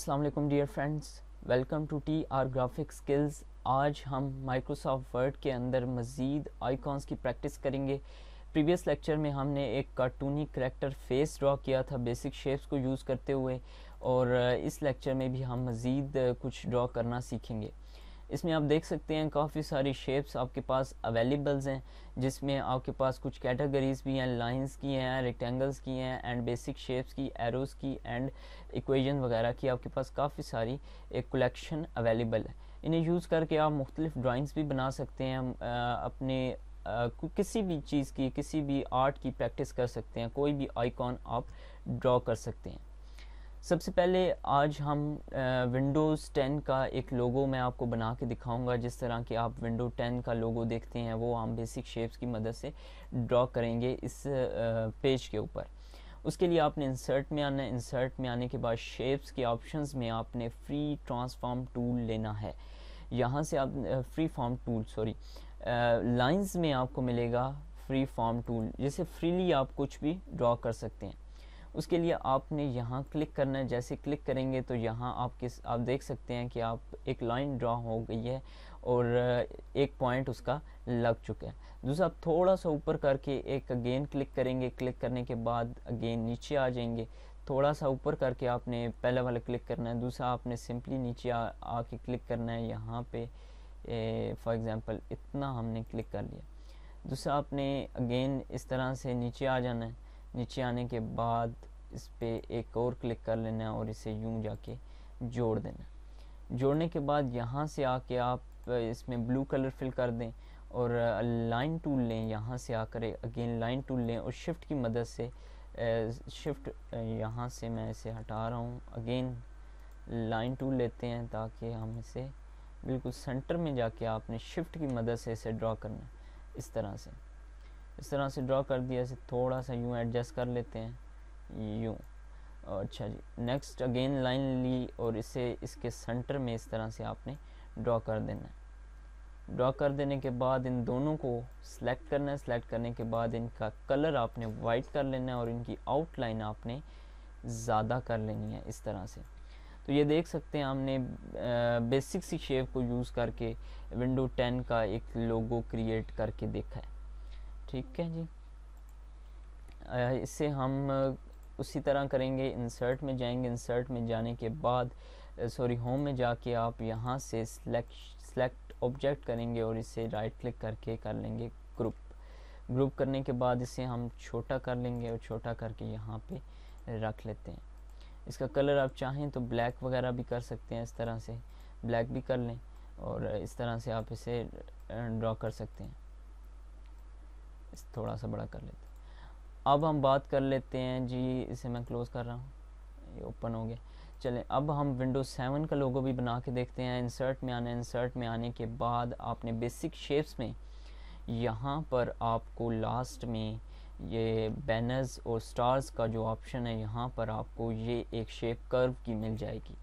Aslam dear friends welcome to T R graphic skills आज हम Microsoft word के अंदर मज़ीद आइकॉन्स की प्रैक्टिस करेंगे प्रीवियस लेक्चर में हमने एक कार्टूनी करेक्टर फेस ड्रा किया था बेसिक शेप्स को यूज़ करते हुए और इस लेक्चर में भी हम मज़ीद कुछ ड्रा करना सीखेंगे इसमें आप देख सकते हैं काफ़ी सारी शेप्स आपके पास अवेलेबल्स हैं जिसमें आपके पास कुछ कैटेगरीज भी हैं लाइंस की हैं रेक्टेंगल्स की हैं एंड बेसिक शेप्स की एरोज़ की एंड इक्वेशन वगैरह की आपके पास काफ़ी सारी एक कलेक्शन अवेलेबल है इन्हें यूज़ करके आप मुख्तलिफ ड्राइंग्स भी बना सकते हैं आ, अपने आ, किसी भी चीज़ की किसी भी आर्ट की प्रैक्टिस कर सकते हैं कोई भी आइकॉन आप ड्रॉ कर सकते हैं सबसे पहले आज हम विंडोज़ टेन का एक लोगो मैं आपको बना के दिखाऊंगा जिस तरह के आप विंडो टेन का लोगो देखते हैं वो हम बेसिक शेप्स की मदद से ड्रॉ करेंगे इस पेज के ऊपर उसके लिए आपने इंसर्ट में आना है इंसर्ट में आने के बाद शेप्स के ऑप्शंस में आपने फ्री ट्रांसफॉर्म टूल लेना है यहाँ से आप free form tool sorry lines में आपको मिलेगा फ्री फॉर्म टूल जिसे फ्रीली आप कुछ भी ड्रॉ कर सकते हैं उसके लिए आपने यहाँ क्लिक करना है जैसे क्लिक करेंगे तो यहाँ आप किस आप देख सकते हैं कि आप एक लाइन ड्रा हो गई है और एक पॉइंट उसका लग चुका है दूसरा आप थोड़ा सा ऊपर करके एक अगेन क्लिक करेंगे क्लिक करने के बाद अगेन नीचे आ जाएंगे थोड़ा सा ऊपर करके आपने पहला वाला क्लिक करना है दूसरा आपने सिंपली नीचे आके क्लिक करना है यहाँ पे फॉर एग्ज़ाम्पल इतना हमने क्लिक कर लिया दूसरा आपने अगेन इस तरह से नीचे आ जाना है नीचे आने के बाद इस पर एक और क्लिक कर लेना है और इसे यूं जाके जोड़ देना जोड़ने के बाद यहाँ से आके आप इसमें ब्लू कलर फिल कर दें और लाइन टूल लें यहाँ से आकर अगेन लाइन टूल लें और शिफ्ट की मदद से शिफ्ट यहाँ से मैं इसे हटा रहा हूँ अगेन लाइन टूल लेते हैं ताकि हम इसे बिल्कुल सेंटर में जाके आपने शिफ्ट की मदद से इसे ड्रा करना इस तरह से इस तरह से ड्रॉ कर दिया इसे थोड़ा सा यूँ एडजस्ट कर लेते हैं यूँ अच्छा जी नेक्स्ट अगेन लाइन ली और इसे इसके सेंटर में इस तरह से आपने ड्रॉ कर देना है ड्रॉ कर देने के बाद इन दोनों को सिलेक्ट करना है सिलेक्ट करने के बाद इनका कलर आपने वाइट कर लेना है और इनकी आउटलाइन आपने ज़्यादा कर लेनी है इस तरह से तो ये देख सकते हैं हमने बेसिक सी शेप को यूज़ करके विंडो 10 का एक लोगो क्रिएट करके देखा है ठीक है जी इससे हम उसी तरह करेंगे इंसर्ट में जाएंगे इंसर्ट में जाने के बाद सॉरी होम में जाके आप यहाँ से सेलेक्ट ऑब्जेक्ट करेंगे और इसे राइट क्लिक करके कर लेंगे ग्रुप ग्रुप करने के बाद इसे हम छोटा कर लेंगे और छोटा करके यहाँ पे रख लेते हैं इसका कलर आप चाहें तो ब्लैक वगैरह भी कर सकते हैं इस तरह से ब्लैक भी कर लें और इस तरह से आप इसे ड्रॉ कर सकते हैं थोड़ा सा बड़ा कर लेते हैं अब हम बात कर लेते हैं जी इसे मैं क्लोज़ कर रहा हूँ ये ओपन हो गया चलें अब हम विंडोज़ सेवन का लोगो भी बना के देखते हैं इंसर्ट में आना इंसर्ट में आने के बाद आपने बेसिक शेप्स में यहाँ पर आपको लास्ट में ये बैनर्स और स्टार्स का जो ऑप्शन है यहाँ पर आपको ये एक शेप कर्व की मिल जाएगी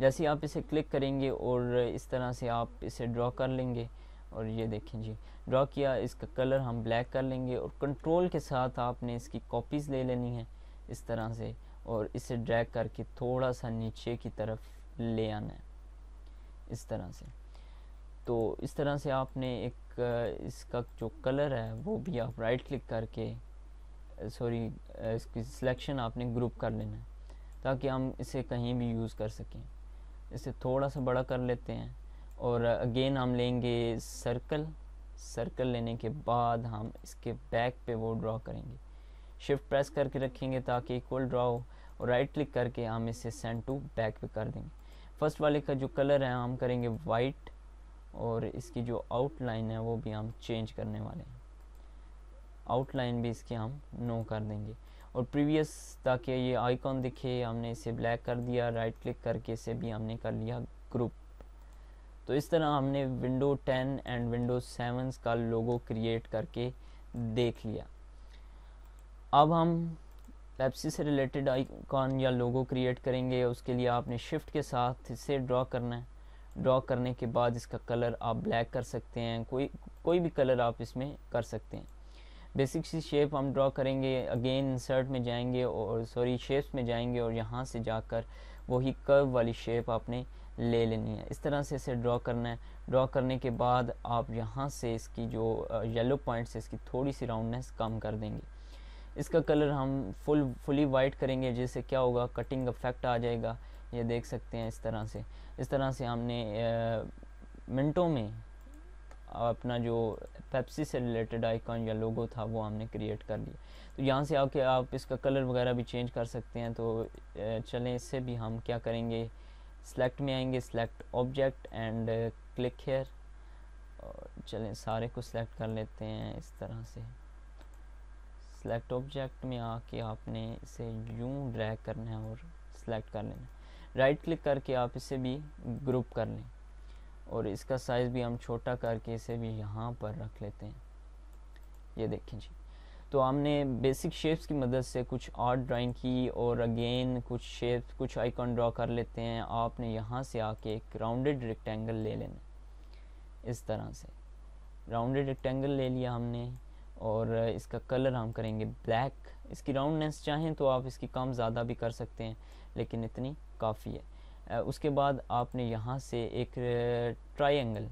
जैसे आप इसे क्लिक करेंगे और इस तरह से आप इसे ड्रॉ कर लेंगे और ये देखें जी ड्रा किया इसका कलर हम ब्लैक कर लेंगे और कंट्रोल के साथ आपने इसकी कॉपीज़ ले लेनी है इस तरह से और इसे ड्रैग करके थोड़ा सा नीचे की तरफ ले आना है इस तरह से तो इस तरह से आपने एक इसका जो कलर है वो भी आप राइट क्लिक करके सॉरी इसकी सिलेक्शन आपने ग्रुप कर लेना है ताकि हम इसे कहीं भी यूज़ कर सकें इसे थोड़ा सा बड़ा कर लेते हैं और अगेन हम लेंगे सर्कल सर्कल लेने के बाद हम इसके बैक पे वो ड्रॉ करेंगे शिफ्ट प्रेस करके रखेंगे ताकि इक्वल ड्रा हो और राइट क्लिक करके हम इसे सेंड टू बैक पे कर देंगे फर्स्ट वाले का जो कलर है हम करेंगे वाइट और इसकी जो आउटलाइन है वो भी हम चेंज करने वाले हैं आउटलाइन भी इसकी हम नो कर देंगे और प्रीवियस ताकि ये आइकॉन दिखे हमने इसे ब्लैक कर दिया राइट क्लिक करके इसे भी हमने कर लिया ग्रुप तो इस तरह हमने विंडो 10 एंड विंडो 7 का लोगो क्रिएट करके देख लिया अब हम पेप्सी से रिलेटेड आइकॉन या लोगो क्रिएट करेंगे उसके लिए आपने शिफ्ट के साथ इसे ड्रॉ करना है ड्रॉ करने के बाद इसका कलर आप ब्लैक कर सकते हैं कोई कोई भी कलर आप इसमें कर सकते हैं बेसिक सी शेप हम ड्रॉ करेंगे अगेन इंसर्ट में जाएंगे और सॉरी शेप्स में जाएंगे और यहाँ से जाकर वही कर्व वाली शेप आपने ले लेनी है इस तरह से इसे ड्रॉ करना है ड्रॉ करने के बाद आप यहाँ से इसकी जो येलो पॉइंट है इसकी थोड़ी सी राउंडनेस कम कर देंगे इसका कलर हम फुल फुली वाइट करेंगे जिससे क्या होगा कटिंग अफेक्ट आ जाएगा ये देख सकते हैं इस तरह से इस तरह से हमने मिनटों में अपना जो पेप्सी से रिलेटेड आइकॉन या लोगो था वो हमने क्रिएट कर लिया तो यहाँ से आके आप इसका कलर वगैरह भी चेंज कर सकते हैं तो चलें इससे भी हम क्या करेंगे सेलेक्ट में आएंगे select object and click here चलें सारे को सिलेक्ट कर लेते हैं इस तरह से सेलेक्ट ऑब्जेक्ट में आके आपने इसे यूं ड्रैग करना है और सेलेक्ट कर लेना राइट क्लिक करके आप इसे भी ग्रुप कर लें और इसका साइज़ भी हम छोटा करके इसे भी यहाँ पर रख लेते हैं ये देखें जी तो हमने बेसिक शेप्स की मदद से कुछ आर्ट ड्राइंग की और अगेन कुछ शेप कुछ आइकॉन ड्रा कर लेते हैं आपने यहाँ से आके एक राउंडेड रेक्टेंगल ले लेना इस तरह से राउंडेड रेक्टेंगल ले लिया हमने और इसका कलर हम करेंगे ब्लैक इसकी राउंडनेस चाहें तो आप इसकी कम ज़्यादा भी कर सकते हैं लेकिन इतनी काफ़ी है उसके बाद आपने यहाँ से एक ट्राइंगल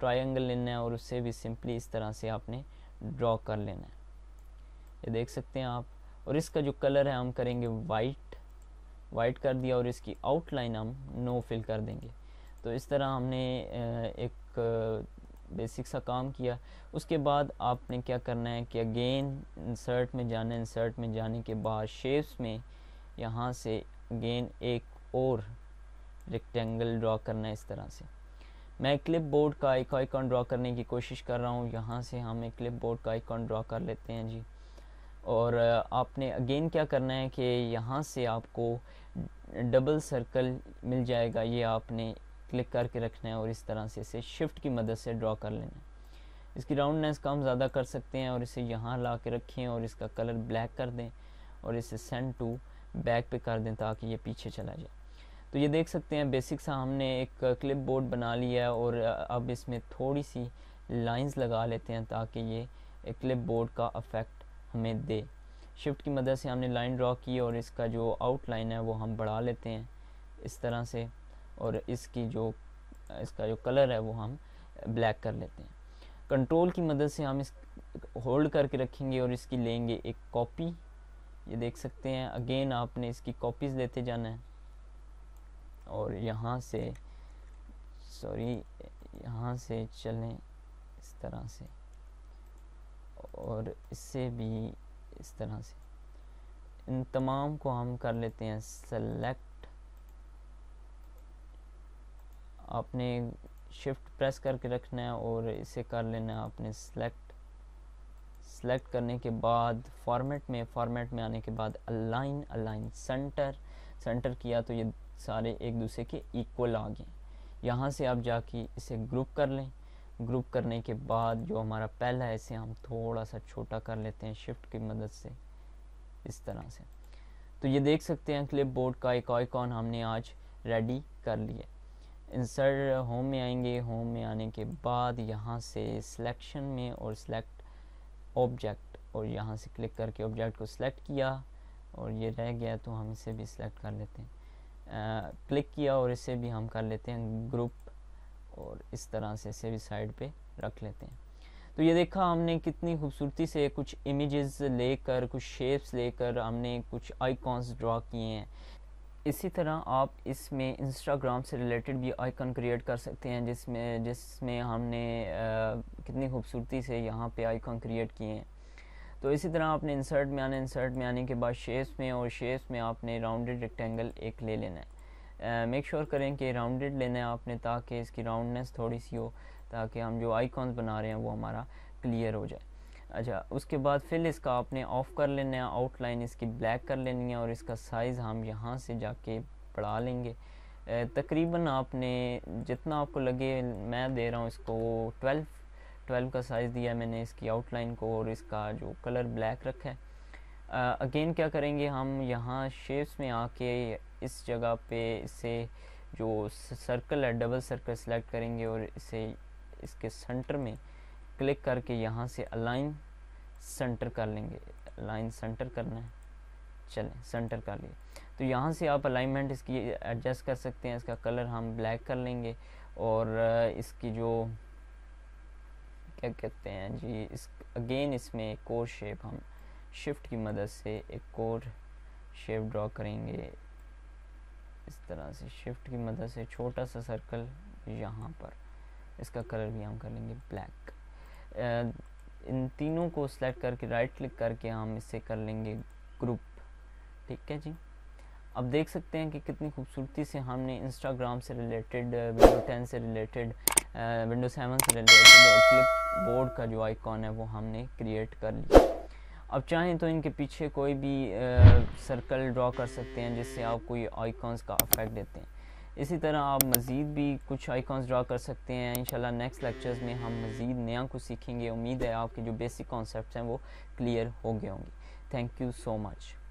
ट्राइंगल लेना है और उससे भी सिंपली इस तरह से आपने ड्रॉ कर लेना है ये देख सकते हैं आप और इसका जो कलर है हम करेंगे वाइट वाइट कर दिया और इसकी आउटलाइन हम नो फिल कर देंगे तो इस तरह हमने एक बेसिक सा काम किया उसके बाद आपने क्या करना है कि अगेन इंसर्ट में जाना है इंसर्ट में जाने के बाद शेप्स में यहाँ से अगेन एक और रेक्टेंगल ड्रा करना है इस तरह से मैं क्लिप बोर्ड का एक आइकॉन ड्रा करने की कोशिश कर रहा हूँ यहाँ से हम एक क्लिप बोर्ड का आइकॉन ड्रा कर लेते हैं जी और आपने अगेन क्या करना है कि यहाँ से आपको डबल सर्कल मिल जाएगा ये आपने क्लिक करके रखना है और इस तरह से इसे शिफ्ट की मदद से ड्रा कर लेना है इसकी राउंडनेस कम ज़्यादा कर सकते हैं और इसे यहाँ ला के रखें और इसका कलर ब्लैक कर दें और इसे सेंड टू बैक पे कर दें ताकि ये पीछे चला जाए तो ये देख सकते हैं बेसिक सा हमने एक क्लिप बोर्ड बना लिया है और अब इसमें थोड़ी सी लाइंस लगा लेते हैं ताकि ये क्लिप बोर्ड का अफेक्ट हमें दे शिफ्ट की मदद से हमने लाइन ड्रॉ की और इसका जो आउटलाइन है वो हम बढ़ा लेते हैं इस तरह से और इसकी जो इसका जो कलर है वो हम ब्लैक कर लेते हैं कंट्रोल की मदद से हम इस होल्ड करके रखेंगे और इसकी लेंगे एक कॉपी ये देख सकते हैं अगेन आपने इसकी कॉपीज़ लेते जाना है और यहाँ से सॉरी यहाँ से चलें इस तरह से और इससे भी इस तरह से इन तमाम को हम कर लेते हैं सेलेक्ट आपने शिफ्ट प्रेस करके रखना है और इसे कर लेना है आपने सेलेक्ट सेलेक्ट करने के बाद फॉर्मेट में फॉर्मेट में आने के बाद अलाइन अलाइन सेंटर सेंटर किया तो ये सारे एक दूसरे के इक्वल आ गए यहाँ से आप जाके इसे ग्रुप कर लें ग्रुप करने के बाद जो हमारा पहला है इसे हम थोड़ा सा छोटा कर लेते हैं शिफ्ट की मदद से इस तरह से तो ये देख सकते हैं क्लिप बोर्ड का एक आईकॉन हमने आज रेडी कर लिया इंसर्ट होम में आएंगे होम में आने के बाद यहाँ से सिलेक्शन में और सिलेक्ट ऑब्जेक्ट और यहाँ से क्लिक करके ऑब्जेक्ट को सिलेक्ट किया और ये रह गया तो हम इसे भी सिलेक्ट कर लेते हैं क्लिक किया और इसे भी हम कर लेते हैं ग्रुप और इस तरह से इसे भी साइड पे रख लेते हैं तो ये देखा हमने कितनी खूबसूरती से कुछ इमेजेस लेकर कुछ शेप्स लेकर हमने कुछ आइकॉन्स ड्रा किए हैं इसी तरह आप इसमें इंस्टाग्राम से रिलेटेड भी आइकन क्रिएट कर सकते हैं जिसमें जिसमें हमने आ, कितनी खूबसूरती से यहाँ पे आइकन क्रिएट किए हैं तो इसी तरह आपने इंसर्ट में आना इंसर्ट में आने के बाद शेप्स में और शेप्स में आपने राउंडेड रेक्टेंगल एक ले लेना है मेक श्योर sure करें कि राउंडेड लेना है आपने ताकि इसकी राउंडनेस थोड़ी सी हो ताकि हम जो आइकॉन्स बना रहे हैं वो हमारा क्लियर हो जाए अच्छा उसके बाद फिर इसका आपने ऑफ़ कर लेना है आउटलाइन इसकी ब्लैक कर लेनी है और इसका साइज़ हम यहाँ से जाके बढ़ा लेंगे तकरीबन आपने जितना आपको लगे मैं दे रहा हूँ इसको ट्वेल्व ट्वेल्व का साइज़ दिया है मैंने इसकी आउटलाइन को और इसका जो कलर ब्लैक रखा है अगेन uh, क्या करेंगे हम यहाँ शेप्स में आके इस जगह पे इसे जो सर्कल है डबल सर्कल सेलेक्ट करेंगे और इसे इसके सेंटर में क्लिक करके यहाँ से अलाइन सेंटर कर लेंगे लाइन सेंटर करना है चलें सेंटर कर लिए तो यहाँ से आप अलाइनमेंट इसकी एडजस्ट कर सकते हैं इसका कलर हम ब्लैक कर लेंगे और इसकी जो क्या कहते हैं जी इस अगेन इसमें एक और शेप हम शिफ्ट की मदद से एक और शेप ड्रॉ करेंगे इस तरह से शिफ्ट की मदद से छोटा सा सर्कल यहाँ पर इसका कलर भी हम कर लेंगे ब्लैक इन तीनों को सेलेक्ट करके राइट क्लिक करके हम इसे कर लेंगे ग्रुप ठीक है जी अब देख सकते हैं कि कितनी खूबसूरती से हमने इंस्टाग्राम से रिलेटेड विंडो टेन से रिलेटेड विंडो सेवन से रिलेटेड और क्लिप बोर्ड का जो आइकॉन है वो हमने क्रिएट कर लिया अब चाहें तो इनके पीछे कोई भी आ, सर्कल ड्रॉ कर सकते हैं जिससे आप कोई आइकॉन्स का अफेक्ट देते हैं इसी तरह आप मज़ीद भी कुछ आइकॉन्स ड्रा कर सकते हैं इंशाल्लाह नेक्स्ट लेक्चर्स में हम मज़ीद नया कुछ सीखेंगे उम्मीद है आपके जो बेसिक कॉन्सेप्ट हैं वो क्लियर हो गए होंगे थैंक यू सो मच